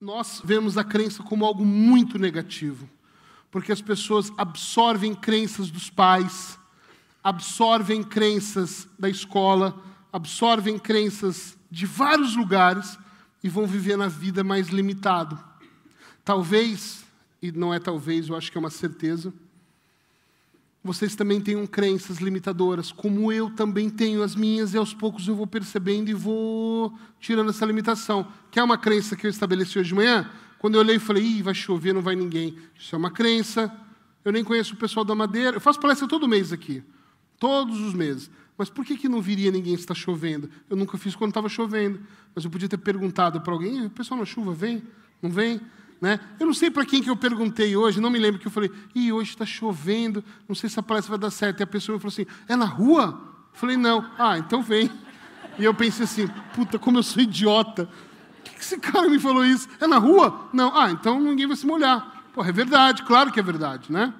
nós vemos a crença como algo muito negativo, porque as pessoas absorvem crenças dos pais, absorvem crenças da escola, absorvem crenças de vários lugares e vão viver na vida mais limitado. Talvez, e não é talvez, eu acho que é uma certeza, vocês também tenham crenças limitadoras, como eu também tenho as minhas, e aos poucos eu vou percebendo e vou tirando essa limitação. Que é uma crença que eu estabeleci hoje de manhã? Quando eu olhei e falei, Ih, vai chover, não vai ninguém. Isso é uma crença. Eu nem conheço o pessoal da Madeira. Eu faço palestra todo mês aqui, todos os meses. Mas por que, que não viria ninguém se está chovendo? Eu nunca fiz quando estava chovendo. Mas eu podia ter perguntado para alguém, pessoal, na chuva vem? Não vem? Né? Eu não sei para quem que eu perguntei hoje, não me lembro que eu falei, e hoje está chovendo, não sei se a palestra vai dar certo. E a pessoa falou assim, é na rua? Eu falei, não. Ah, então vem. E eu pensei assim, puta, como eu sou idiota. Por que, que esse cara me falou isso? É na rua? Não. Ah, então ninguém vai se molhar. Pô, é verdade, claro que é verdade, né?